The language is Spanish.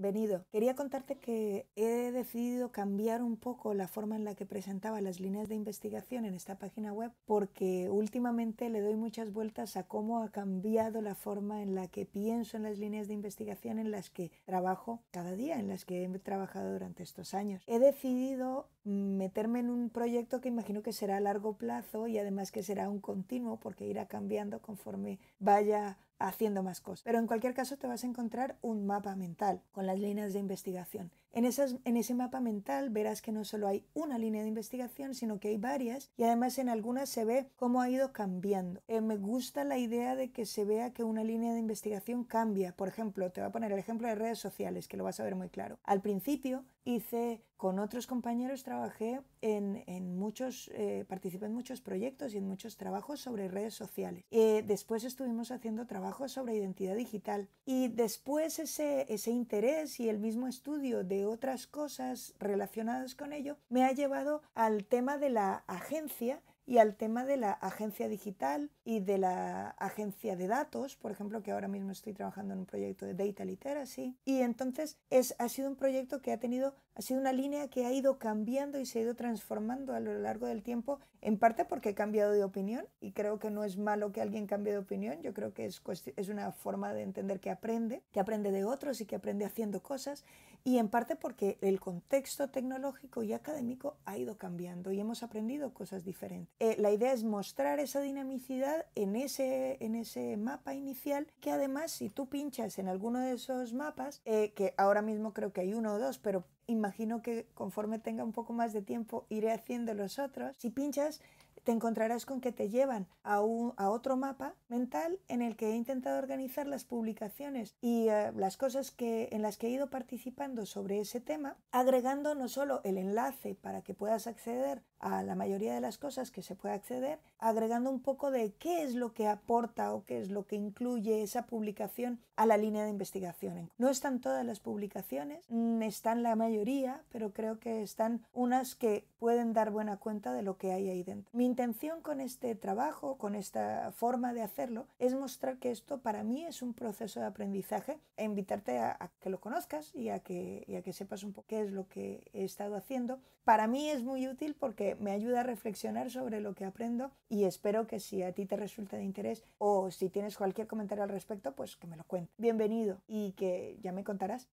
Venido, quería contarte que he decidido cambiar un poco la forma en la que presentaba las líneas de investigación en esta página web porque últimamente le doy muchas vueltas a cómo ha cambiado la forma en la que pienso en las líneas de investigación en las que trabajo cada día, en las que he trabajado durante estos años. He decidido mm, meterme en un proyecto que imagino que será a largo plazo y además que será un continuo porque irá cambiando conforme vaya haciendo más cosas. Pero en cualquier caso te vas a encontrar un mapa mental con las líneas de investigación. En, esas, en ese mapa mental verás que no solo hay una línea de investigación, sino que hay varias y además en algunas se ve cómo ha ido cambiando. Eh, me gusta la idea de que se vea que una línea de investigación cambia. Por ejemplo, te voy a poner el ejemplo de redes sociales, que lo vas a ver muy claro. Al principio Hice con otros compañeros, trabajé en, en muchos, eh, participé en muchos proyectos y en muchos trabajos sobre redes sociales. Eh, después estuvimos haciendo trabajos sobre identidad digital y después ese, ese interés y el mismo estudio de otras cosas relacionadas con ello me ha llevado al tema de la agencia y al tema de la agencia digital y de la agencia de datos, por ejemplo, que ahora mismo estoy trabajando en un proyecto de data literacy. Y entonces es, ha sido un proyecto que ha tenido, ha sido una línea que ha ido cambiando y se ha ido transformando a lo largo del tiempo, en parte porque he cambiado de opinión y creo que no es malo que alguien cambie de opinión, yo creo que es, es una forma de entender que aprende, que aprende de otros y que aprende haciendo cosas y en parte porque el contexto tecnológico y académico ha ido cambiando y hemos aprendido cosas diferentes. Eh, la idea es mostrar esa dinamicidad en ese, en ese mapa inicial, que además si tú pinchas en alguno de esos mapas, eh, que ahora mismo creo que hay uno o dos, pero imagino que conforme tenga un poco más de tiempo iré haciendo los otros, si pinchas te encontrarás con que te llevan a, a otro mapa mental en el que he intentado organizar las publicaciones y eh, las cosas que, en las que he ido participando sobre ese tema, agregando no solo el enlace para que puedas acceder a la mayoría de las cosas que se puede acceder, agregando un poco de qué es lo que aporta o qué es lo que incluye esa publicación a la línea de investigación. No están todas las publicaciones, mm, están la mayoría, pero creo que están unas que pueden dar buena cuenta de lo que hay ahí dentro intención con este trabajo, con esta forma de hacerlo, es mostrar que esto para mí es un proceso de aprendizaje e invitarte a, que lo conozcas y a que, y a que sepas un poco qué es lo que he estado haciendo. Para mí es muy útil porque me ayuda a reflexionar sobre lo que aprendo y espero que si a ti te resulta de interés o si tienes cualquier comentario al respecto, pues que me lo cuentes. Bienvenido y que ya me contarás